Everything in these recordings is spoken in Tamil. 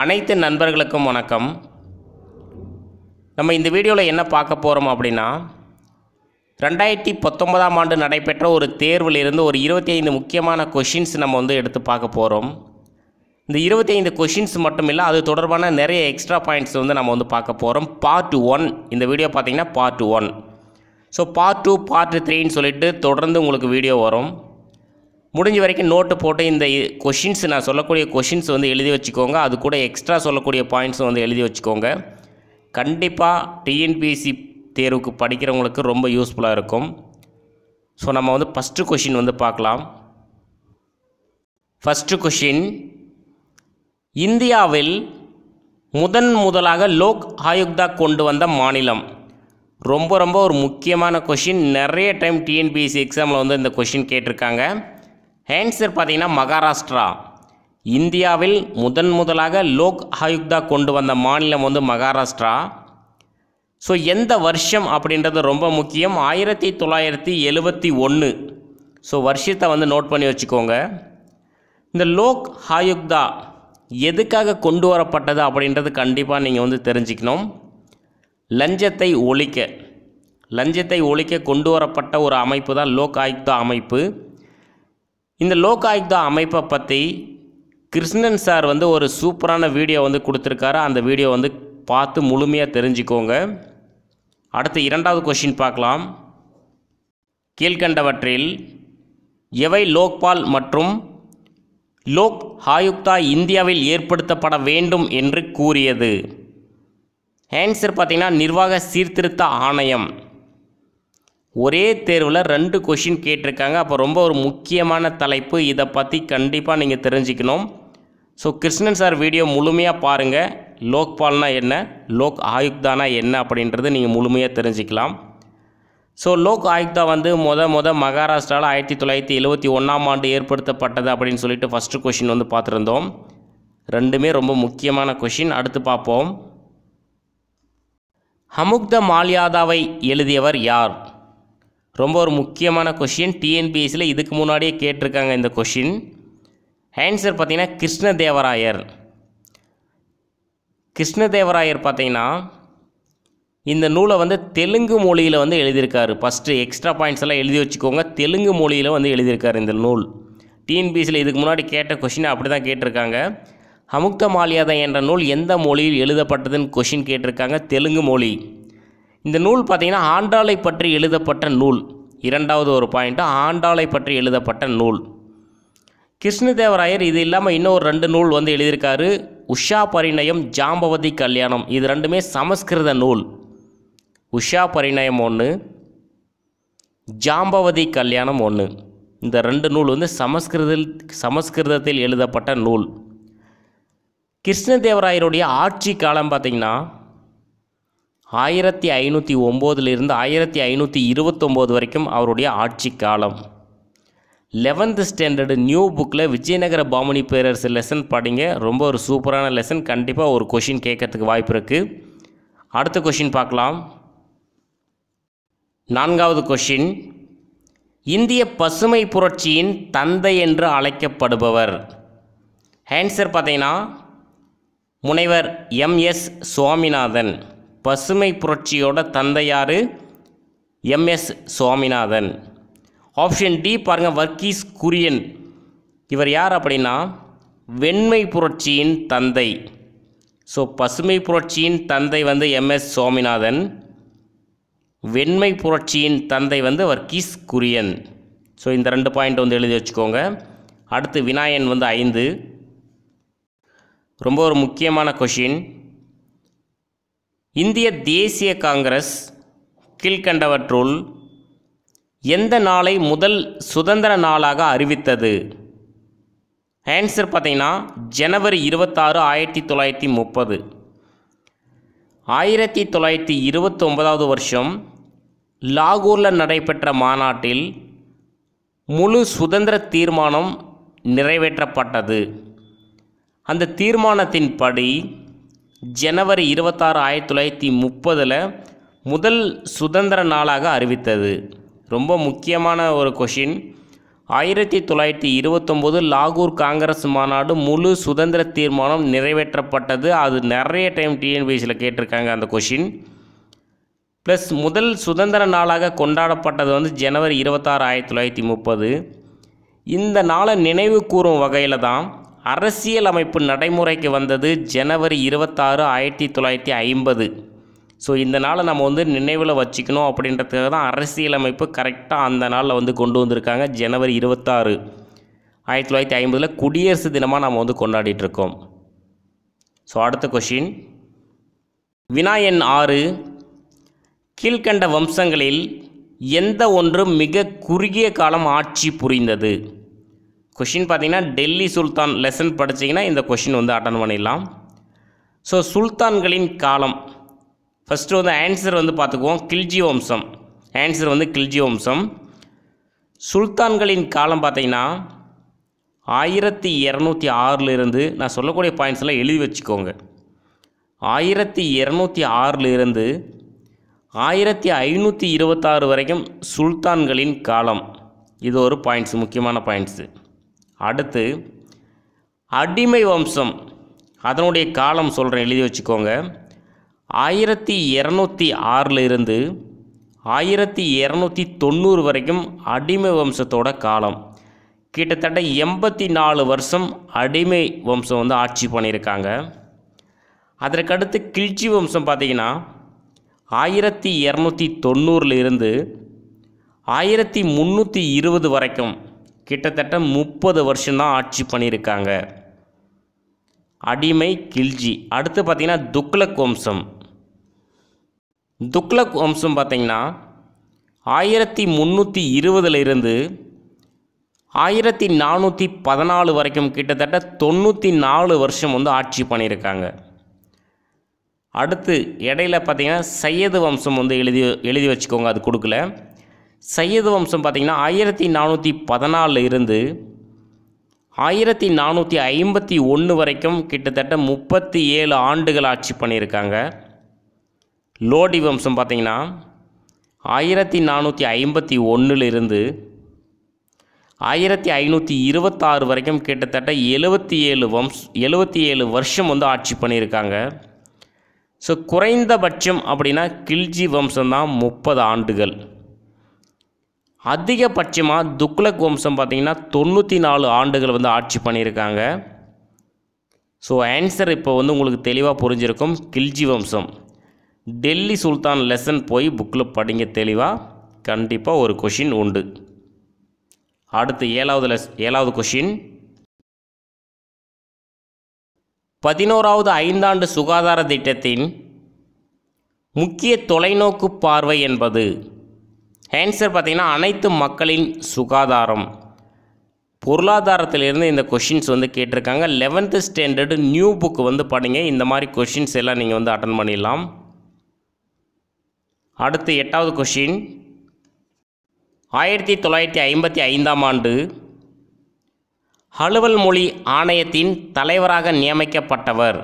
அனைத்து நண்பர்களுக்கும் வணக்கம் நம்ம இந்த வீடியோவில் என்ன பார்க்க போகிறோம் அப்படின்னா ரெண்டாயிரத்தி பத்தொன்பதாம் ஆண்டு நடைபெற்ற ஒரு தேர்வில் இருந்து ஒரு இருபத்தி ஐந்து முக்கியமான கொஷின்ஸ் நம்ம வந்து எடுத்து பார்க்க போகிறோம் இந்த இருபத்தி ஐந்து கொஷின்ஸ் மட்டும் இல்லை அது தொடர்பான நிறைய எக்ஸ்ட்ரா பாயிண்ட்ஸ் வந்து நம்ம வந்து பார்க்க போகிறோம் பார்ட் ஒன் இந்த வீடியோ பார்த்திங்கன்னா part one so part two part த்ரீன்னு சொல்லிட்டு தொடர்ந்து உங்களுக்கு வீடியோ வரும் முடிஞ்ச வரைக்கும் நோட்டு போட்டு இந்த கொஷின்ஸ் நான் சொல்லக்கூடிய கொஷின்ஸ் வந்து எழுதி வச்சுக்கோங்க அது கூட எக்ஸ்ட்ரா சொல்லக்கூடிய பாயிண்ட்ஸும் வந்து எழுதி வச்சுக்கோங்க கண்டிப்பாக டிஎன்பிஎஸ்சி தேர்வுக்கு படிக்கிறவங்களுக்கு ரொம்ப யூஸ்ஃபுல்லாக இருக்கும் ஸோ நம்ம வந்து ஃபஸ்ட்டு கொஷின் வந்து பார்க்கலாம் ஃபஸ்ட்டு கொஷின் இந்தியாவில் முதன் முதலாக லோக் ஆயுக்தா கொண்டு வந்த மாநிலம் ரொம்ப ரொம்ப ஒரு முக்கியமான கொஷின் நிறைய டைம் டிஎன்பிஎஸ்சி எக்ஸாமில் வந்து இந்த கொஷின் கேட்டிருக்காங்க ஆன்சர் பார்த்தீங்கன்னா மகாராஷ்டிரா இந்தியாவில் முதன் முதலாக லோக் ஆயுக்தா கொண்டு வந்த மாநிலம் வந்து மகாராஷ்டிரா ஸோ எந்த வருஷம் அப்படின்றது ரொம்ப முக்கியம் ஆயிரத்தி தொள்ளாயிரத்தி எழுபத்தி ஒன்று ஸோ வருஷத்தை வந்து நோட் பண்ணி வச்சுக்கோங்க இந்த லோக் ஆயுக்தா எதுக்காக கொண்டு வரப்பட்டது அப்படின்றது கண்டிப்பாக நீங்கள் வந்து தெரிஞ்சுக்கணும் லஞ்சத்தை ஒழிக்க லஞ்சத்தை ஒழிக்க கொண்டு வரப்பட்ட ஒரு அமைப்பு தான் லோக் ஆயுக்தா அமைப்பு இந்த லோக் ஆயுக்தா அமைப்பை பற்றி கிருஷ்ணன் சார் வந்து ஒரு சூப்பரான வீடியோ வந்து கொடுத்துருக்காரு அந்த வீடியோ வந்து பார்த்து முழுமையாக தெரிஞ்சுக்கோங்க அடுத்து இரண்டாவது கொஷின் பார்க்கலாம் கீழ்கண்டவற்றில் எவை லோக்பால் மற்றும் லோக் ஆயுக்தா இந்தியாவில் ஏற்படுத்தப்பட வேண்டும் என்று கூறியது ஆன்சர் பார்த்திங்கன்னா நிர்வாக சீர்திருத்த ஆணையம் ஒரே தேர்வில் ரெண்டு கொஷின் கேட்டிருக்காங்க அப்போ ரொம்ப ஒரு முக்கியமான தலைப்பு இதை பற்றி கண்டிப்பாக நீங்கள் தெரிஞ்சுக்கணும் ஸோ கிருஷ்ணன் சார் வீடியோ முழுமையாக பாருங்கள் லோக்பால்னா என்ன லோக் ஆயுக்தானா என்ன அப்படின்றது நீங்கள் முழுமையாக தெரிஞ்சுக்கலாம் ஸோ லோக் ஆயுக்தா வந்து மொத மொத மகாராஷ்டிராவில் ஆயிரத்தி தொள்ளாயிரத்தி எழுபத்தி ஒன்றாம் ஆண்டு ஏற்படுத்தப்பட்டது அப்படின்னு சொல்லிட்டு ஃபஸ்ட்டு கொஷின் வந்து பார்த்துருந்தோம் ரெண்டுமே ரொம்ப முக்கியமான கொஷின் அடுத்து பார்ப்போம் ஹமுக்த மால்யாதாவை எழுதியவர் யார் ரொம்ப ஒரு முக்கியமான கொஷின் டிஎன்பிஎஸ்சியில் இதுக்கு முன்னாடியே கேட்டிருக்காங்க இந்த கொஷின் ஆன்சர் பார்த்திங்கன்னா கிருஷ்ணதேவராயர் கிருஷ்ணதேவராயர் பார்த்திங்கன்னா இந்த நூலை வந்து தெலுங்கு மொழியில் வந்து எழுதியிருக்காரு ஃபஸ்ட்டு எக்ஸ்ட்ரா பாயிண்ட்ஸ் எல்லாம் எழுதி வச்சுக்கோங்க தெலுங்கு மொழியில் வந்து எழுதியிருக்காரு இந்த நூல் டிஎன்பிஎஸ்சியில் இதுக்கு முன்னாடி கேட்ட கொஷின் அப்படி தான் கேட்டிருக்காங்க அமுக்த மாலியாதம் என்ற நூல் எந்த மொழியில் எழுதப்பட்டதுன்னு கொஷின் கேட்டிருக்காங்க தெலுங்கு மொழி இந்த நூல் பார்த்திங்கன்னா ஆண்டாளை பற்றி எழுதப்பட்ட நூல் இரண்டாவது ஒரு பாயிண்ட்டு ஆண்டாளை பற்றி எழுதப்பட்ட நூல் கிருஷ்ணதேவராயர் இது இல்லாமல் இன்னொரு ரெண்டு நூல் வந்து எழுதியிருக்காரு உஷா பரிணயம் ஜாம்பவதி கல்யாணம் இது ரெண்டுமே சமஸ்கிருத நூல் உஷா பரிணயம் ஒன்று ஜாம்பவதி கல்யாணம் ஒன்று இந்த ரெண்டு நூல் வந்து சமஸ்கிருதத்தில் சமஸ்கிருதத்தில் எழுதப்பட்ட நூல் கிருஷ்ணதேவராயருடைய ஆட்சி காலம் பார்த்திங்கன்னா ஆயிரத்தி ஐநூற்றி ஒம்போதுலேருந்து ஆயிரத்தி ஐநூற்றி இருபத்தொம்போது வரைக்கும் அவருடைய ஆட்சி காலம் லெவன்த்து ஸ்டாண்டர்டு நியூ புக்கில் விஜயநகர பாமணி பேரரசு லெசன் படிங்க ரொம்ப ஒரு சூப்பரான லெசன் கண்டிப்பாக ஒரு கொஷின் கேட்கறதுக்கு வாய்ப்பு இருக்குது அடுத்த கொஷின் பார்க்கலாம் நான்காவது கொஷின் இந்திய பசுமை புரட்சியின் தந்தை என்று அழைக்கப்படுபவர் ஆன்சர் பார்த்தீங்கன்னா முனைவர் எம்எஸ் சுவாமிநாதன் பசுமை புரட்சியோட தந்தையார் எம்எஸ் சுவாமிநாதன் ஆப்ஷன் டி பாருங்கள் வர்க்கீஸ் குரியன் இவர் யார் அப்படின்னா வெண்மை புரட்சியின் தந்தை ஸோ பசுமை புரட்சியின் தந்தை வந்து எம்எஸ் சுவாமிநாதன் வெண்மை புரட்சியின் தந்தை வந்து வர்க்கீஸ் குரியன் ஸோ இந்த ரெண்டு பாயிண்ட் வந்து எழுதி வச்சுக்கோங்க அடுத்து வினாயன் வந்து ஐந்து ரொம்ப ஒரு முக்கியமான கொஷின் இந்திய தேசிய காங்கிரஸ் கீழ்கண்டவற்றுள் எந்த நாளை முதல் சுதந்திர நாளாக அறிவித்தது ஆன்சர் பார்த்தீங்கன்னா ஜனவரி இருபத்தாறு ஆயிரத்தி தொள்ளாயிரத்தி முப்பது ஆயிரத்தி தொள்ளாயிரத்தி இருபத்தொம்பதாவது வருஷம் லாகூரில் நடைபெற்ற மாநாட்டில் முழு சுதந்திர தீர்மானம் நிறைவேற்றப்பட்டது அந்த தீர்மானத்தின்படி ஜனவரி இருபத்தாறு ஆயிரத்தி தொள்ளாயிரத்தி முப்பதில் முதல் சுதந்திர நாளாக அறிவித்தது ரொம்ப முக்கியமான ஒரு கொஷின் ஆயிரத்தி தொள்ளாயிரத்தி இருபத்தொம்போது லாகூர் காங்கிரஸ் மாநாடு முழு சுதந்திர தீர்மானம் நிறைவேற்றப்பட்டது அது நிறைய டைம் டிஎன்பிஎஸ்சியில் கேட்டிருக்காங்க அந்த கொஷின் ப்ளஸ் முதல் சுதந்திர நாளாக கொண்டாடப்பட்டது வந்து ஜனவரி இருபத்தாறு ஆயிரத்தி தொள்ளாயிரத்தி முப்பது இந்த நாளை நினைவு கூறும் வகையில் தான் அரசியல் அமைப்பு நடைமுறைக்கு வந்தது ஜனவரி இருபத்தாறு ஆயிரத்தி தொள்ளாயிரத்தி ஐம்பது ஸோ இந்த நாளை நம்ம வந்து நினைவில் வச்சுக்கணும் அப்படின்றதுக்காக தான் அரசியலமைப்பு கரெக்டாக அந்த நாளில் வந்து கொண்டு வந்திருக்காங்க ஜனவரி இருபத்தாறு ஆயிரத்தி தொள்ளாயிரத்தி ஐம்பதில் குடியரசு தினமாக நம்ம வந்து கொண்டாடிட்டுருக்கோம் ஸோ அடுத்த கொஷின் வினாயன் ஆறு கீழ்கண்ட வம்சங்களில் எந்த ஒன்று மிக குறுகிய காலம் ஆட்சி புரிந்தது கொஷின் பார்த்தீங்கன்னா டெல்லி சுல்தான் லெசன் படிச்சிங்கன்னா இந்த கொஷின் வந்து அட்டன் பண்ணிடலாம் ஸோ சுல்தான்களின் காலம் ஃபஸ்ட்டு வந்து ஆன்சர் வந்து பார்த்துக்குவோம் கில்ஜி வம்சம் ஆன்சர் வந்து கில்ஜி வம்சம் சுல்தான்களின் காலம் பார்த்திங்கன்னா ஆயிரத்தி இரநூத்தி ஆறிலிருந்து நான் சொல்லக்கூடிய பாயிண்ட்ஸ் எல்லாம் எழுதி வச்சுக்கோங்க ஆயிரத்தி இரநூத்தி ஆறிலிருந்து ஆயிரத்தி ஐநூற்றி இருபத்தாறு வரைக்கும் சுல்தான்களின் காலம் இது ஒரு பாயிண்ட்ஸ் முக்கியமான பாயிண்ட்ஸு அடுத்து அடிமை வம்சம் அதனுடைய காலம் சொல்கிறேன் எழுதி வச்சுக்கோங்க ஆயிரத்தி இரநூத்தி ஆறிலிருந்து ஆயிரத்தி இரநூத்தி தொண்ணூறு வரைக்கும் அடிமை வம்சத்தோட காலம் கிட்டத்தட்ட எண்பத்தி நாலு வருஷம் அடிமை வம்சம் வந்து ஆட்சி பண்ணியிருக்காங்க அதற்கடுத்து கிழ்ச்சி வம்சம் பார்த்திங்கன்னா ஆயிரத்தி இரநூத்தி தொண்ணூறில் இருந்து ஆயிரத்தி முந்நூற்றி இருபது வரைக்கும் கிட்டத்தட்ட முப்பது வருஷம்தான் ஆட்சி பண்ணியிருக்காங்க அடிமை கில்ஜி அடுத்து பார்த்திங்கன்னா துக்ளக் வம்சம் துக்ளக் வம்சம் பார்த்திங்கன்னா ஆயிரத்தி முந்நூற்றி இருபதுலேருந்து ஆயிரத்தி நானூற்றி பதினாலு வரைக்கும் கிட்டத்தட்ட தொண்ணூற்றி நாலு வருஷம் வந்து ஆட்சி பண்ணியிருக்காங்க அடுத்து இடையில பார்த்திங்கன்னா சையது வம்சம் வந்து எழுதி எழுதி வச்சுக்கோங்க அது கொடுக்கல சையது வம்சம் பார்த்திங்கன்னா ஆயிரத்தி நானூற்றி பதினாலில் இருந்து ஆயிரத்தி நானூற்றி ஐம்பத்தி ஒன்று வரைக்கும் கிட்டத்தட்ட முப்பத்தி ஏழு ஆண்டுகள் ஆட்சி பண்ணியிருக்காங்க லோடி வம்சம் பார்த்திங்கன்னா ஆயிரத்தி நானூற்றி ஐம்பத்தி ஒன்றுலேருந்து ஆயிரத்தி ஐநூற்றி இருபத்தாறு வரைக்கும் கிட்டத்தட்ட எழுபத்தி ஏழு வம்ஸ் எழுபத்தி ஏழு வருஷம் வந்து ஆட்சி பண்ணியிருக்காங்க ஸோ குறைந்தபட்சம் அப்படின்னா கில்ஜி வம்சம்தான் முப்பது ஆண்டுகள் அதிகபட்சமாக துக்ளக் வம்சம் பார்த்திங்கன்னா தொண்ணூற்றி நாலு ஆண்டுகள் வந்து ஆட்சி பண்ணியிருக்காங்க ஸோ ஆன்சர் இப்போ வந்து உங்களுக்கு தெளிவாக புரிஞ்சிருக்கும் கில்ஜி வம்சம் டெல்லி சுல்தான் லெசன் போய் புக்கில் படிங்க தெளிவாக கண்டிப்பாக ஒரு கொஷின் உண்டு அடுத்து ஏழாவது லெஸ் ஏழாவது கொஷின் பதினோராவது ஐந்தாண்டு சுகாதார திட்டத்தின் முக்கிய தொலைநோக்கு பார்வை என்பது ஆன்சர் பார்த்திங்கன்னா அனைத்து மக்களின் சுகாதாரம் பொருளாதாரத்திலிருந்து இந்த கொஷின்ஸ் வந்து கேட்டிருக்காங்க லெவன்த்து ஸ்டாண்டர்டு நியூ புக் வந்து படிங்க இந்த மாதிரி கொஷின்ஸ் எல்லாம் நீங்கள் வந்து அட்டன் பண்ணிடலாம் அடுத்து எட்டாவது கொஷின் ஆயிரத்தி தொள்ளாயிரத்தி ஐம்பத்தி ஐந்தாம் ஆண்டு அலுவல் மொழி ஆணையத்தின் தலைவராக நியமிக்கப்பட்டவர்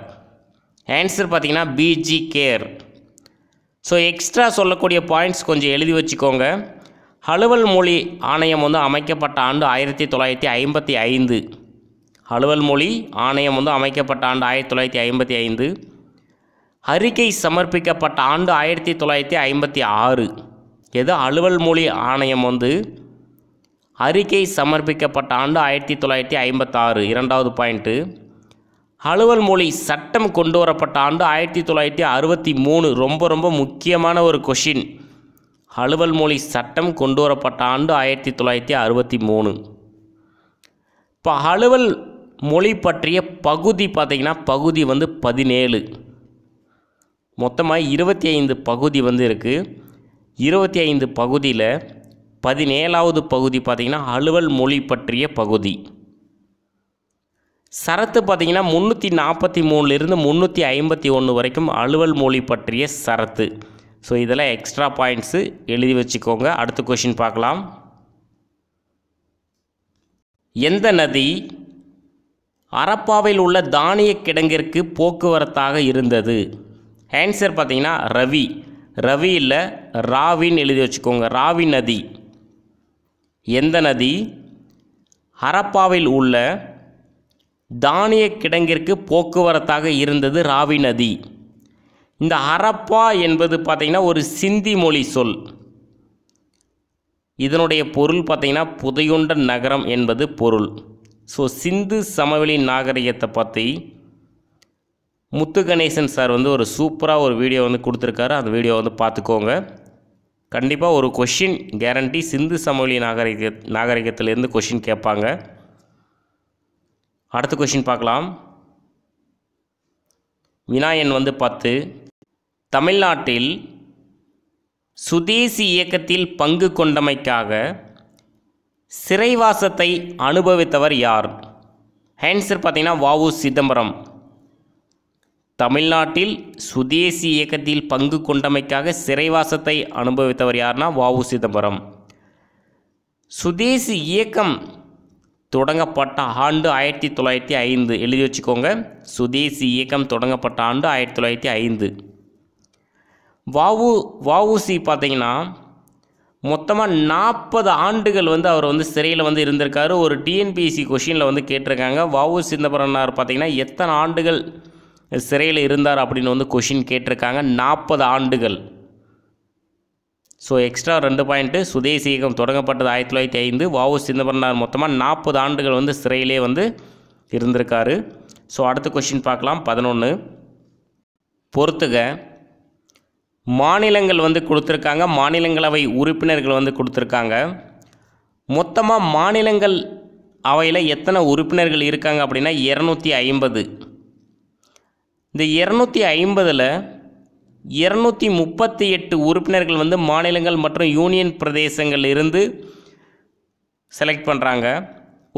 ஆன்சர் பார்த்திங்கன்னா பிஜி கேர் ஸோ எக்ஸ்ட்ரா சொல்லக்கூடிய பாயிண்ட்ஸ் கொஞ்சம் எழுதி வச்சுக்கோங்க அலுவல் மொழி ஆணையம் வந்து அமைக்கப்பட்ட ஆண்டு ஆயிரத்தி தொள்ளாயிரத்தி ஐம்பத்தி ஐந்து அலுவல் மொழி ஆணையம் வந்து அமைக்கப்பட்ட ஆண்டு ஆயிரத்தி தொள்ளாயிரத்தி ஐம்பத்தி ஐந்து அறிக்கை சமர்ப்பிக்கப்பட்ட ஆண்டு ஆயிரத்தி தொள்ளாயிரத்தி ஐம்பத்தி ஆறு எது அலுவல் மொழி ஆணையம் வந்து அறிக்கை சமர்ப்பிக்கப்பட்ட ஆண்டு ஆயிரத்தி தொள்ளாயிரத்தி ஐம்பத்தாறு இரண்டாவது பாயிண்ட்டு அலுவல் மொழி சட்டம் கொண்டு வரப்பட்ட ஆண்டு ஆயிரத்தி தொள்ளாயிரத்தி அறுபத்தி மூணு ரொம்ப ரொம்ப முக்கியமான ஒரு கொஷின் அலுவல் மொழி சட்டம் கொண்டு வரப்பட்ட ஆண்டு ஆயிரத்தி தொள்ளாயிரத்தி அறுபத்தி மூணு இப்போ அலுவல் மொழி பற்றிய பகுதி பார்த்திங்கன்னா பகுதி வந்து பதினேழு மொத்தமாக இருபத்தி ஐந்து பகுதி வந்து இருக்குது இருபத்தி ஐந்து பகுதியில் பதினேழாவது பகுதி பார்த்திங்கன்னா அலுவல் மொழி பற்றிய பகுதி சரத்து பார்த்திங்கன்னா முந்நூற்றி நாற்பத்தி மூணுலேருந்து முந்நூற்றி ஐம்பத்தி ஒன்று வரைக்கும் அலுவல் மொழி பற்றிய சரத்து ஸோ இதெல்லாம் எக்ஸ்ட்ரா பாயிண்ட்ஸு எழுதி வச்சுக்கோங்க அடுத்த கொஷின் பார்க்கலாம் எந்த நதி அரப்பாவில் உள்ள தானிய கிடங்கிற்கு போக்குவரத்தாக இருந்தது ஆன்சர் பார்த்திங்கன்னா ரவி ரவி இல்லை ராவின்னு எழுதி வச்சுக்கோங்க ராவி நதி எந்த நதி ஹரப்பாவில் உள்ள தானிய கிடங்கிற்கு போக்குவரத்தாக இருந்தது ராவி நதி இந்த ஹரப்பா என்பது பார்த்திங்கன்னா ஒரு சிந்தி மொழி சொல் இதனுடைய பொருள் பார்த்திங்கன்னா புதையுண்ட நகரம் என்பது பொருள் ஸோ சிந்து சமவெளி நாகரிகத்தை பற்றி முத்து கணேசன் சார் வந்து ஒரு சூப்பராக ஒரு வீடியோ வந்து கொடுத்துருக்காரு அந்த வீடியோ வந்து பார்த்துக்கோங்க கண்டிப்பாக ஒரு கொஷின் கேரண்டி சிந்து சமவெளி நாகரிக நாகரிகத்திலேருந்து கொஷின் கேட்பாங்க அடுத்த கொஷின் பார்க்கலாம் வினா எண் வந்து பத்து தமிழ்நாட்டில் சுதேசி இயக்கத்தில் பங்கு கொண்டமைக்காக சிறைவாசத்தை அனுபவித்தவர் யார் ஹேன்சர் பார்த்தீங்கன்னா வவு சிதம்பரம் தமிழ்நாட்டில் சுதேசி இயக்கத்தில் பங்கு கொண்டமைக்காக சிறைவாசத்தை அனுபவித்தவர் யார்னா வவு சிதம்பரம் சுதேசி இயக்கம் தொடங்கப்பட்ட ஆண்டு ஆயிரத்தி தொள்ளாயிரத்தி ஐந்து எழுதி வச்சுக்கோங்க சுதேசி இயக்கம் தொடங்கப்பட்ட ஆண்டு ஆயிரத்தி தொள்ளாயிரத்தி ஐந்து வாவு வாவுசி பார்த்தீங்கன்னா மொத்தமாக நாற்பது ஆண்டுகள் வந்து அவர் வந்து சிறையில் வந்து இருந்திருக்காரு ஒரு டிஎன்பிஎஸ்சி கொஷினில் வந்து கேட்டிருக்காங்க வாவு சிந்தபரனார் பார்த்தீங்கன்னா எத்தனை ஆண்டுகள் சிறையில் இருந்தார் அப்படின்னு வந்து கொஷின் கேட்டிருக்காங்க நாற்பது ஆண்டுகள் ஸோ எக்ஸ்ட்ரா ரெண்டு பாயிண்ட்டு சுதேசி இயக்கம் தொடங்கப்பட்டது ஆயிரத்தி தொள்ளாயிரத்தி ஐந்து வாவு சிதம்பரனார் மொத்தமாக நாற்பது ஆண்டுகள் வந்து சிறையிலே வந்து இருந்திருக்காரு ஸோ அடுத்த கொஷின் பார்க்கலாம் பதினொன்று பொறுத்துக மாநிலங்கள் வந்து கொடுத்துருக்காங்க மாநிலங்களவை உறுப்பினர்கள் வந்து கொடுத்துருக்காங்க மொத்தமாக மாநிலங்கள் அவையில் எத்தனை உறுப்பினர்கள் இருக்காங்க அப்படின்னா இரநூத்தி ஐம்பது இந்த இரநூத்தி ஐம்பதில் இரநூத்தி முப்பத்தி எட்டு உறுப்பினர்கள் வந்து மாநிலங்கள் மற்றும் யூனியன் பிரதேசங்கள் இருந்து செலக்ட் பண்ணுறாங்க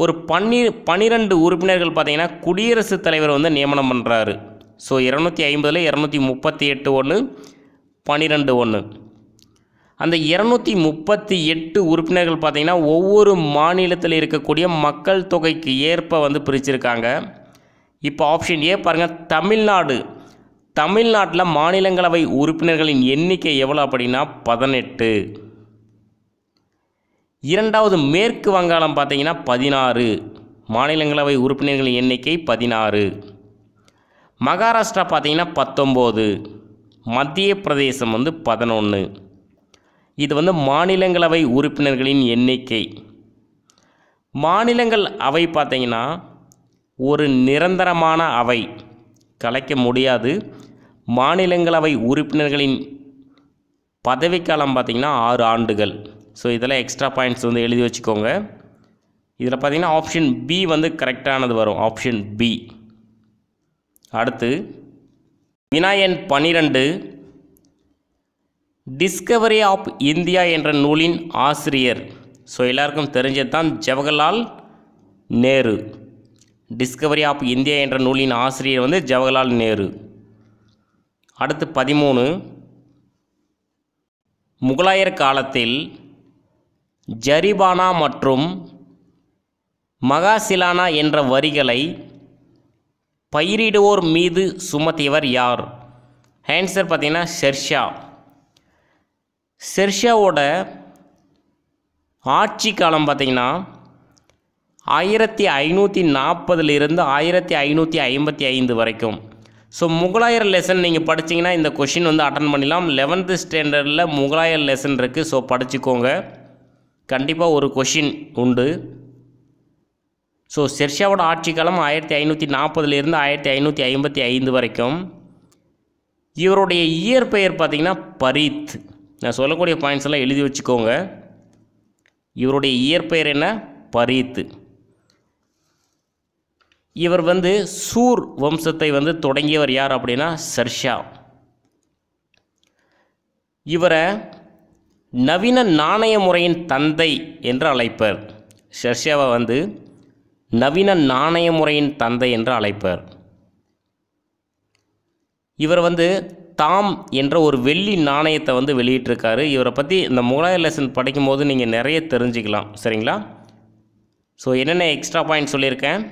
ஒரு பன்னி பன்னிரெண்டு உறுப்பினர்கள் பார்த்திங்கன்னா குடியரசுத் தலைவர் வந்து நியமனம் பண்ணுறாரு ஸோ இரநூத்தி ஐம்பதில் இரநூத்தி முப்பத்தி எட்டு ஒன்று பன்னிரெண்டு ஒன்று அந்த இரநூத்தி முப்பத்தி எட்டு உறுப்பினர்கள் பார்த்திங்கன்னா ஒவ்வொரு மாநிலத்தில் இருக்கக்கூடிய மக்கள் தொகைக்கு ஏற்ப வந்து பிரிச்சிருக்காங்க இப்போ ஆப்ஷன் ஏ பாருங்கள் தமிழ்நாடு தமிழ்நாட்டில் மாநிலங்களவை உறுப்பினர்களின் எண்ணிக்கை எவ்வளோ அப்படின்னா பதினெட்டு இரண்டாவது மேற்கு வங்காளம் பார்த்தீங்கன்னா பதினாறு மாநிலங்களவை உறுப்பினர்களின் எண்ணிக்கை பதினாறு மகாராஷ்டிரா பார்த்தீங்கன்னா பத்தொம்போது மத்திய பிரதேசம் வந்து பதினொன்று இது வந்து மாநிலங்களவை உறுப்பினர்களின் எண்ணிக்கை மாநிலங்கள் அவை பார்த்திங்கன்னா ஒரு நிரந்தரமான அவை கலைக்க முடியாது மாநிலங்களவை உறுப்பினர்களின் பதவிக்காலம் பார்த்திங்கன்னா ஆறு ஆண்டுகள் ஸோ இதெல்லாம் எக்ஸ்ட்ரா பாயிண்ட்ஸ் வந்து எழுதி வச்சுக்கோங்க இதில் பார்த்திங்கன்னா ஆப்ஷன் பி வந்து கரெக்டானது வரும் ஆப்ஷன் பி அடுத்து வினாயன் பன்னிரெண்டு டிஸ்கவரி ஆஃப் இந்தியா என்ற நூலின் ஆசிரியர் ஸோ எல்லாருக்கும் தெரிஞ்சது தான் Jawaharlal Nehru discovery of India என்ற நூலின் ஆசிரியர் வந்து ஜவஹர்லால் நேரு அடுத்து பதிமூணு முகலாயர் காலத்தில் ஜரிபானா மற்றும் மகாசிலானா என்ற வரிகளை பயிரிடுவோர் மீது சுமத்தியவர் யார் ஆன்சர் பார்த்திங்கன்னா ஷெர்ஷா ஷெர்ஷாவோட ஆட்சி காலம் பார்த்திங்கன்னா ஆயிரத்தி ஐநூற்றி நாற்பதுலேருந்து ஆயிரத்தி ஐநூற்றி ஐம்பத்தி ஐந்து வரைக்கும் ஸோ முகலாயர் லெசன் நீங்கள் படித்தீங்கன்னா இந்த கொஷின் வந்து அட்டன் பண்ணிடலாம் லெவன்த்து ஸ்டாண்டர்டில் முகலாயர் லெசன் இருக்குது ஸோ படிச்சுக்கோங்க கண்டிப்பாக ஒரு கொஷின் உண்டு ஸோ செர்ஷாவோட ஆட்சி காலம் ஆயிரத்தி ஐநூற்றி நாற்பதுலேருந்து ஆயிரத்தி ஐநூற்றி ஐம்பத்தி ஐந்து வரைக்கும் இவருடைய இயற்பெயர் பார்த்திங்கன்னா பரீத் நான் சொல்லக்கூடிய பாயிண்ட்ஸ் எல்லாம் எழுதி வச்சுக்கோங்க இவருடைய இயற்பெயர் என்ன பரீத்து இவர் வந்து சூர் வம்சத்தை வந்து தொடங்கியவர் யார் அப்படின்னா சர்ஷா இவரை நவீன நாணய முறையின் தந்தை என்று அழைப்பர் ஷர்ஷாவை வந்து நவீன நாணய முறையின் தந்தை என்று அழைப்பர் இவர் வந்து தாம் என்ற ஒரு வெள்ளி நாணயத்தை வந்து வெளியிட்டிருக்காரு இவரை பற்றி இந்த முகலாய லெசன் படிக்கும்போது நீங்கள் நிறைய தெரிஞ்சுக்கலாம் சரிங்களா ஸோ என்னென்ன எக்ஸ்ட்ரா பாயிண்ட் சொல்லியிருக்கேன்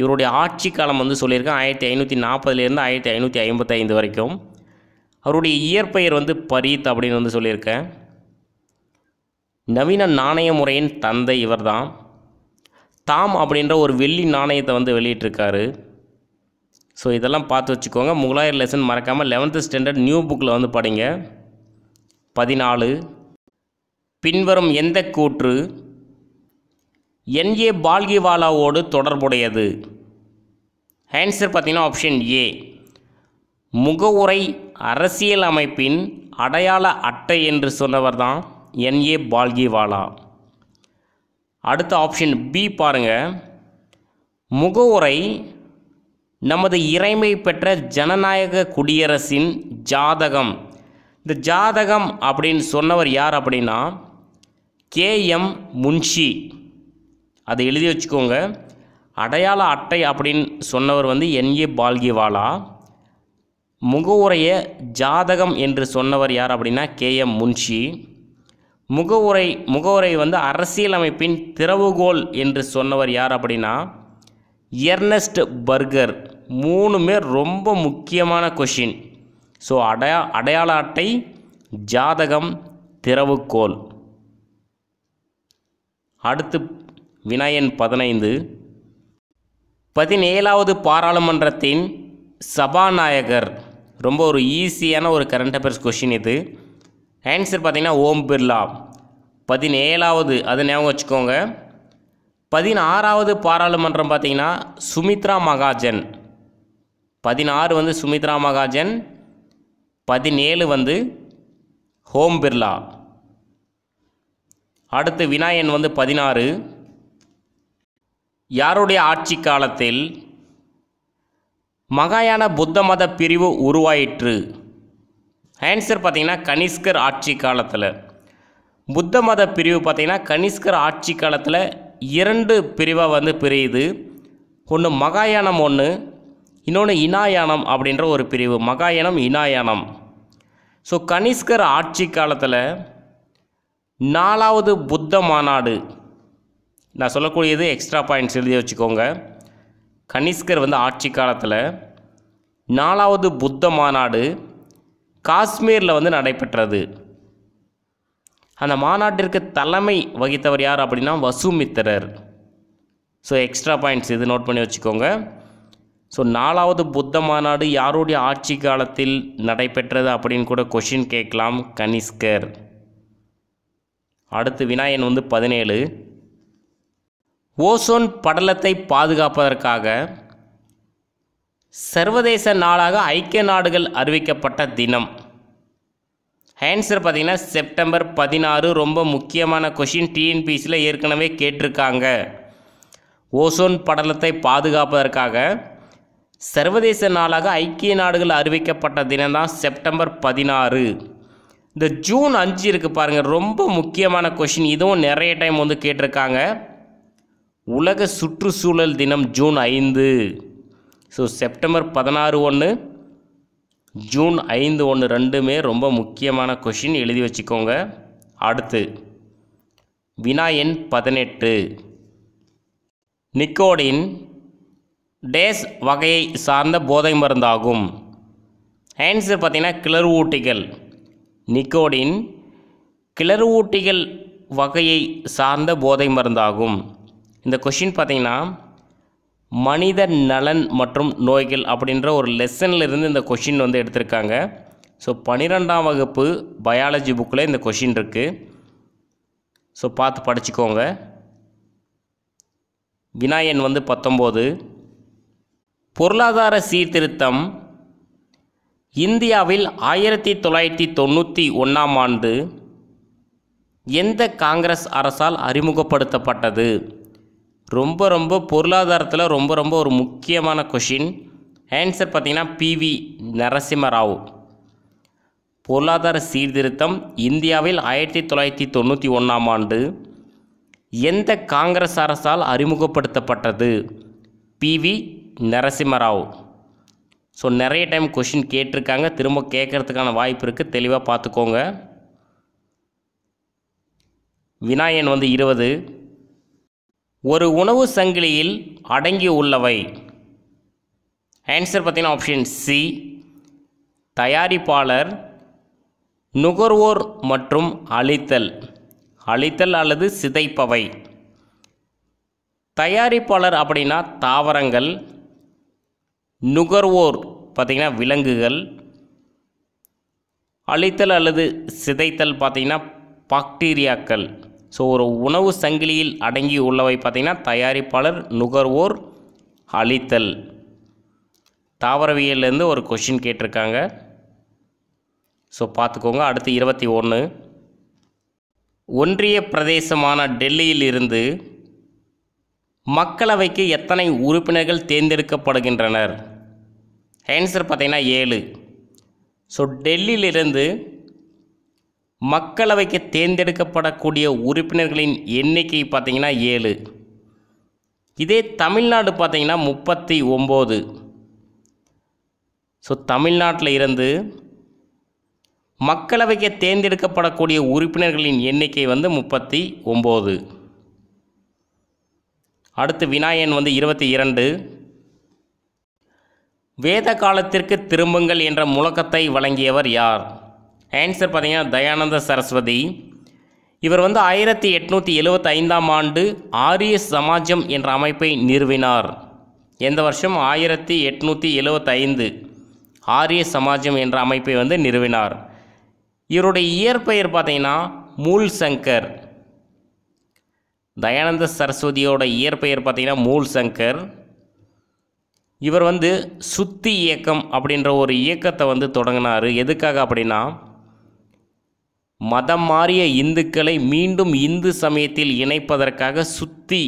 இவருடைய ஆட்சி காலம் வந்து சொல்லியிருக்கேன் ஆயிரத்தி ஐநூற்றி நாற்பதுலேருந்து ஆயிரத்தி ஐநூற்றி ஐம்பத்தைந்து வரைக்கும் அவருடைய இயற்பெயர் வந்து பரீத் அப்படின்னு வந்து சொல்லியிருக்கேன் நவீன நாணய முறையின் தந்தை இவர் தான் தாம் அப்படின்ற ஒரு வெள்ளி நாணயத்தை வந்து வெளியிட்டிருக்காரு ஸோ இதெல்லாம் பார்த்து வச்சுக்கோங்க முகலாயர் லெசன் மறக்காமல் லெவன்த்து ஸ்டாண்டர்ட் நியூ புக்கில் வந்து படிங்க பதினாலு பின்வரும் எந்த கூற்று என்ஏ பால்கிவாலாவோடு தொடர்புடையது ஆன்சர் பார்த்தீங்கன்னா ஆப்ஷன் ஏ முகவுரை அரசியல் அமைப்பின் அடையாள அட்டை என்று சொன்னவர் தான் என்ஏ பால்கிவாலா அடுத்த ஆப்ஷன் பி பாருங்கள் முகவுரை நமது இறைமை பெற்ற ஜனநாயக குடியரசின் ஜாதகம் இந்த ஜாதகம் அப்படின்னு சொன்னவர் யார் அப்படின்னா கே எம் முன்ஷி அதை எழுதி வச்சுக்கோங்க அடையாள அட்டை அப்படின்னு சொன்னவர் வந்து என் ஏ பால்கிவாலா முகவுரைய ஜாதகம் என்று சொன்னவர் யார் அப்படின்னா கே எம் முன்ஷி முகவுரை முகவுரை வந்து அரசியலமைப்பின் திறவுகோல் என்று சொன்னவர் யார் அப்படின்னா எர்னஸ்ட் பர்கர் மூணுமே ரொம்ப முக்கியமான கொஷின் ஸோ அடையா அடையாள அட்டை ஜாதகம் திறவுகோல் அடுத்து வினயன் பதினைந்து பதினேழாவது பாராளுமன்றத்தின் சபாநாயகர் ரொம்ப ஒரு ஈஸியான ஒரு கரண்ட் அஃபேர்ஸ் கொஷின் இது ஆன்சர் பார்த்திங்கன்னா ஓம் பிர்லா பதினேழாவது அது ஞாபகம் வச்சுக்கோங்க பதினாறாவது பாராளுமன்றம் பார்த்திங்கன்னா சுமித்ரா மகாஜன் பதினாறு வந்து சுமித்ரா மகாஜன் பதினேழு வந்து ஹோம் பிர்லா அடுத்து வினாயன் வந்து பதினாறு யாருடைய ஆட்சி காலத்தில் மகாயான புத்த மத பிரிவு உருவாயிற்று ஆன்சர் பார்த்திங்கன்னா கனிஷ்கர் ஆட்சி காலத்தில் புத்த மத பிரிவு பார்த்திங்கன்னா கனிஷ்கர் ஆட்சி காலத்தில் இரண்டு பிரிவாக வந்து பிரியுது ஒன்று மகாயானம் ஒன்று இன்னொன்று இனாயானம் அப்படின்ற ஒரு பிரிவு மகாயானம் இனாயானம் ஸோ கனிஷ்கர் ஆட்சி காலத்தில் நாலாவது புத்த மாநாடு நான் சொல்லக்கூடியது எக்ஸ்ட்ரா பாயிண்ட்ஸ் எழுதி வச்சுக்கோங்க கனிஷ்கர் வந்து ஆட்சி காலத்தில் நாலாவது புத்த மாநாடு காஷ்மீரில் வந்து நடைபெற்றது அந்த மாநாட்டிற்கு தலைமை வகித்தவர் யார் அப்படின்னா வசுமித்திரர் ஸோ எக்ஸ்ட்ரா பாயிண்ட்ஸ் இது நோட் பண்ணி வச்சுக்கோங்க ஸோ நாலாவது புத்த மாநாடு யாருடைய ஆட்சி காலத்தில் நடைபெற்றது அப்படின்னு கூட கொஷின் கேட்கலாம் கனிஷ்கர் அடுத்து வினாயன் வந்து பதினேழு ஓசோன் படலத்தை பாதுகாப்பதற்காக சர்வதேச நாளாக ஐக்கிய நாடுகள் அறிவிக்கப்பட்ட தினம் ஆன்சர் பார்த்திங்கன்னா செப்டம்பர் பதினாறு ரொம்ப முக்கியமான கொஷின் டிஎன்பிசியில் ஏற்கனவே கேட்டிருக்காங்க ஓசோன் படலத்தை பாதுகாப்பதற்காக சர்வதேச நாளாக ஐக்கிய நாடுகள் அறிவிக்கப்பட்ட தினம்தான் செப்டம்பர் பதினாறு இந்த ஜூன் அஞ்சு இருக்குது பாருங்கள் ரொம்ப முக்கியமான கொஷின் இதுவும் நிறைய டைம் வந்து கேட்டிருக்காங்க உலக சுற்றுச்சூழல் தினம் ஜூன் ஐந்து ஸோ செப்டம்பர் பதினாறு ஒன்று ஜூன் ஐந்து ஒன்று ரெண்டுமே ரொம்ப முக்கியமான கொஷின் எழுதி வச்சுக்கோங்க அடுத்து வினா எண் பதினெட்டு நிக்கோடின் டேஸ் வகையை சார்ந்த போதை மருந்தாகும் ஆன்சர் பார்த்திங்கன்னா கிளர்வூட்டிகள் நிக்கோடின் கிளர்வூட்டிகள் வகையை சார்ந்த போதை மருந்தாகும் இந்த கொஷின் பார்த்தீங்கன்னா மனித நலன் மற்றும் நோய்கள் அப்படின்ற ஒரு லெசன்லேருந்து இந்த கொஷின் வந்து எடுத்திருக்காங்க ஸோ பன்னிரெண்டாம் வகுப்பு பயாலஜி புக்கில் இந்த கொஷின் இருக்குது ஸோ பார்த்து படிச்சுக்கோங்க வினாயன் வந்து பத்தொம்போது பொருளாதார சீர்திருத்தம் இந்தியாவில் ஆயிரத்தி தொள்ளாயிரத்தி தொண்ணூற்றி ஒன்றாம் ஆண்டு எந்த காங்கிரஸ் அரசால் அறிமுகப்படுத்தப்பட்டது ரொம்ப ரொம்ப பொருளாதாரத்தில் ரொம்ப ரொம்ப ஒரு முக்கியமான கொஷின் ஆன்சர் பார்த்திங்கன்னா பிவி நரசிம்மராவ் பொருளாதார சீர்திருத்தம் இந்தியாவில் ஆயிரத்தி தொள்ளாயிரத்தி தொண்ணூற்றி ஒன்றாம் ஆண்டு எந்த காங்கிரஸ் அரசால் அறிமுகப்படுத்தப்பட்டது பிவி நரசிம்மராவ் ஸோ நிறைய டைம் கொஷின் கேட்டிருக்காங்க திரும்ப கேட்குறதுக்கான வாய்ப்பு இருக்குது தெளிவாக பார்த்துக்கோங்க வினாயன் வந்து இருபது ஒரு உணவு சங்கிலியில் அடங்கி உள்ளவை ஆன்சர் பார்த்திங்கன்னா ஆப்ஷன் சி தயாரிப்பாளர் நுகர்வோர் மற்றும் அழித்தல் அழித்தல் அல்லது சிதைப்பவை தயாரிப்பாளர் அப்படின்னா தாவரங்கள் நுகர்வோர் பார்த்திங்கன்னா விலங்குகள் அழித்தல் அல்லது சிதைத்தல் பார்த்திங்கன்னா பாக்டீரியாக்கள் ஸோ ஒரு உணவு சங்கிலியில் அடங்கி உள்ளவை பார்த்திங்கன்னா தயாரிப்பாளர் நுகர்வோர் அழித்தல் தாவரவியல்லேருந்து ஒரு கொஷின் கேட்டிருக்காங்க ஸோ பார்த்துக்கோங்க அடுத்து இருபத்தி ஒன்று ஒன்றிய பிரதேசமான டெல்லியில் இருந்து மக்களவைக்கு எத்தனை உறுப்பினர்கள் தேர்ந்தெடுக்கப்படுகின்றனர் ஆன்சர் பார்த்திங்கன்னா ஏழு ஸோ டெல்லியிலிருந்து மக்களவைக்கு தேர்ந்தெடுக்கப்படக்கூடிய உறுப்பினர்களின் எண்ணிக்கை பார்த்திங்கன்னா ஏழு இதே தமிழ்நாடு பார்த்திங்கன்னா முப்பத்தி ஒம்பது ஸோ தமிழ்நாட்டில் இருந்து மக்களவைக்கு தேர்ந்தெடுக்கப்படக்கூடிய உறுப்பினர்களின் எண்ணிக்கை வந்து முப்பத்தி ஒம்பது அடுத்து விநாயகன் வந்து இருபத்தி இரண்டு வேத காலத்திற்கு திரும்புங்கள் என்ற முழக்கத்தை வழங்கியவர் யார் ஆன்சர் பார்த்திங்கன்னா தயானந்த சரஸ்வதி இவர் வந்து ஆயிரத்தி எட்நூற்றி எழுபத்தைந்தாம் ஆண்டு ஆரிய சமாஜம் என்ற அமைப்பை நிறுவினார் எந்த வருஷம் ஆயிரத்தி எட்நூற்றி எழுபத்தைந்து ஆரிய சமாஜம் என்ற அமைப்பை வந்து நிறுவினார் இவருடைய இயற்பெயர் பார்த்தீங்கன்னா மூல் சங்கர் தயானந்த சரஸ்வதியோட இயற்பெயர் பார்த்திங்கன்னா மூல் சங்கர் இவர் வந்து சுத்தி இயக்கம் அப்படின்ற ஒரு இயக்கத்தை வந்து தொடங்கினார் எதுக்காக அப்படின்னா மதம் மாறிய இந்துக்களை மீண்டும் இந்து சமயத்தில் இணைப்பதற்காக சுத்தி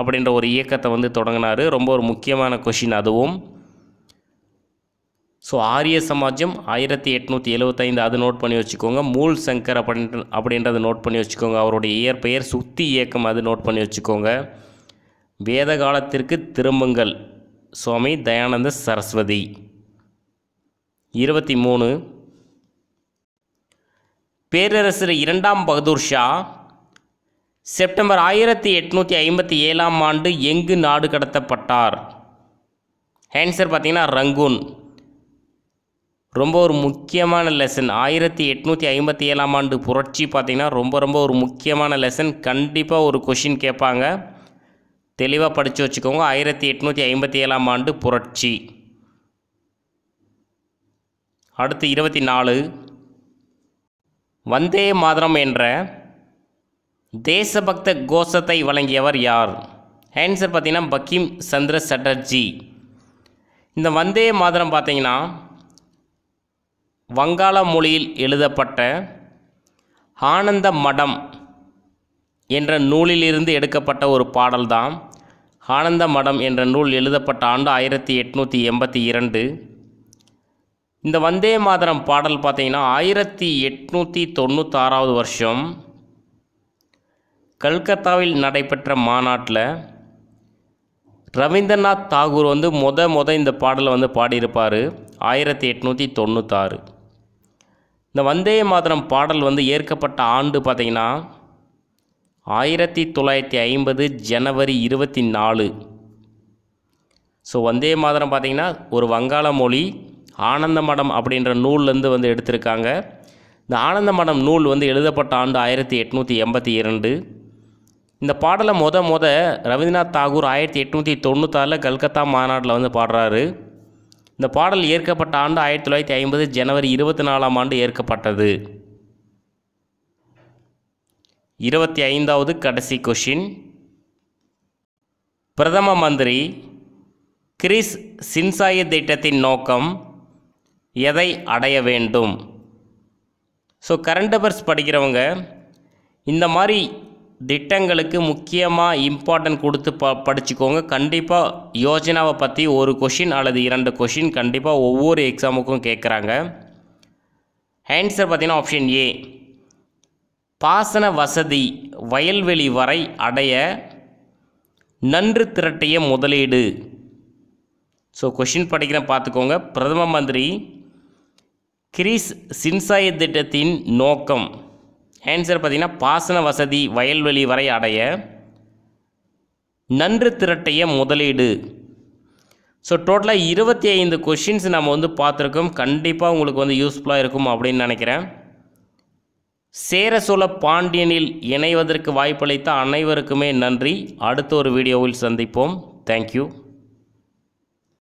அப்படின்ற ஒரு இயக்கத்தை வந்து தொடங்கினார் ரொம்ப ஒரு முக்கியமான கொஷின் அதுவும் ஸோ ஆரிய சமாஜம் ஆயிரத்தி எட்நூற்றி எழுபத்தைந்து அது நோட் பண்ணி வச்சுக்கோங்க மூல் சங்கர் அப்படின்ற அப்படின்றத நோட் பண்ணி வச்சுக்கோங்க அவருடைய இயற்பெயர் சுத்தி இயக்கம் அது நோட் பண்ணி வச்சுக்கோங்க வேத காலத்திற்கு திரும்புங்கள் சுவாமி தயானந்த சரஸ்வதி இருபத்தி மூணு பேரரசர் இரண்டாம் பகதூர் ஷா செப்டம்பர் ஆயிரத்தி எட்நூற்றி ஐம்பத்தி ஏழாம் ஆண்டு எங்கு நாடு கடத்தப்பட்டார் ஆன்சர் பார்த்திங்கன்னா ரங்கூன் ரொம்ப ஒரு முக்கியமான லெசன் ஆயிரத்தி எட்நூற்றி ஐம்பத்தி ஏழாம் ஆண்டு புரட்சி பார்த்திங்கன்னா ரொம்ப ரொம்ப ஒரு முக்கியமான லெசன் கண்டிப்பாக ஒரு கொஷின் கேட்பாங்க தெளிவாக படித்து வச்சுக்கோங்க ஆயிரத்தி எட்நூற்றி ஐம்பத்தி ஏழாம் ஆண்டு புரட்சி அடுத்து இருபத்தி நாலு வந்தே மாதரம் என்ற தேசபக்த கோஷத்தை வழங்கியவர் யார் ஆன்சர் பார்த்திங்கன்னா பக்கிம் சந்திர சட்டர்ஜி இந்த வந்தே மாதரம் பார்த்திங்கன்னா வங்காள மொழியில் எழுதப்பட்ட ஆனந்த மடம் என்ற நூலிலிருந்து எடுக்கப்பட்ட ஒரு பாடல்தான் ஆனந்த மடம் என்ற நூல் எழுதப்பட்ட ஆண்டு ஆயிரத்தி எட்நூற்றி எண்பத்தி இரண்டு இந்த வந்தே மாதரம் பாடல் பார்த்திங்கன்னா ஆயிரத்தி எட்நூற்றி தொண்ணூத்தாறாவது வருஷம் கல்கத்தாவில் நடைபெற்ற மாநாட்டில் ரவீந்திரநாத் தாகூர் வந்து மொத மொத இந்த பாடலை வந்து பாடியிருப்பார் ஆயிரத்தி எட்நூற்றி தொண்ணூத்தாறு இந்த வந்தே மாதரம் பாடல் வந்து ஏற்கப்பட்ட ஆண்டு பார்த்திங்கன்னா ஆயிரத்தி தொள்ளாயிரத்தி ஐம்பது ஜனவரி இருபத்தி நாலு ஸோ வந்தே மாதரம் பார்த்திங்கன்னா ஒரு வங்காள மொழி ஆனந்த மடம் அப்படின்ற நூல்லேருந்து வந்து எடுத்திருக்காங்க இந்த ஆனந்த மடம் நூல் வந்து எழுதப்பட்ட ஆண்டு ஆயிரத்தி எட்நூற்றி எண்பத்தி இரண்டு இந்த பாடலை மொத மொத ரவீந்திரநாத் தாகூர் ஆயிரத்தி எட்நூற்றி தொண்ணூத்தாறில் கல்கத்தா மாநாட்டில் வந்து பாடுறாரு இந்த பாடல் ஏற்கப்பட்ட ஆண்டு ஆயிரத்தி தொள்ளாயிரத்தி ஐம்பது ஜனவரி இருபத்தி நாலாம் ஆண்டு ஏற்கப்பட்டது இருபத்தி ஐந்தாவது கடைசி கொஷின் பிரதம மந்திரி கிறிஸ் சின்சாய திட்டத்தின் நோக்கம் எதை அடைய வேண்டும் ஸோ கரண்ட் அஃபேர்ஸ் படிக்கிறவங்க இந்த மாதிரி திட்டங்களுக்கு முக்கியமாக இம்பார்ட்டன்ட் கொடுத்து ப படிச்சுக்கோங்க கண்டிப்பாக யோஜனாவை பற்றி ஒரு கொஷின் அல்லது இரண்டு கொஷின் கண்டிப்பாக ஒவ்வொரு எக்ஸாமுக்கும் கேட்குறாங்க ஆன்சர் பார்த்திங்கன்னா ஆப்ஷன் ஏ பாசன வசதி வயல்வெளி வரை அடைய நன்று திரட்டிய முதலீடு ஸோ கொஷின் படிக்கிறேன் பார்த்துக்கோங்க பிரதம மந்திரி கிரீஸ் சின்சாய திட்டத்தின் நோக்கம் ஆன்சர் பார்த்திங்கன்னா பாசன வசதி வயல்வெளி வரை அடைய நன்று திரட்டைய முதலீடு ஸோ டோட்டலாக இருபத்தி ஐந்து கொஷின்ஸ் நம்ம வந்து பார்த்துருக்கோம் கண்டிப்பாக உங்களுக்கு வந்து யூஸ்ஃபுல்லாக இருக்கும் அப்படின்னு நினைக்கிறேன் சேர சோழ பாண்டியனில் இணைவதற்கு வாய்ப்பளித்த அனைவருக்குமே நன்றி அடுத்த ஒரு வீடியோவில் சந்திப்போம் தேங்க்யூ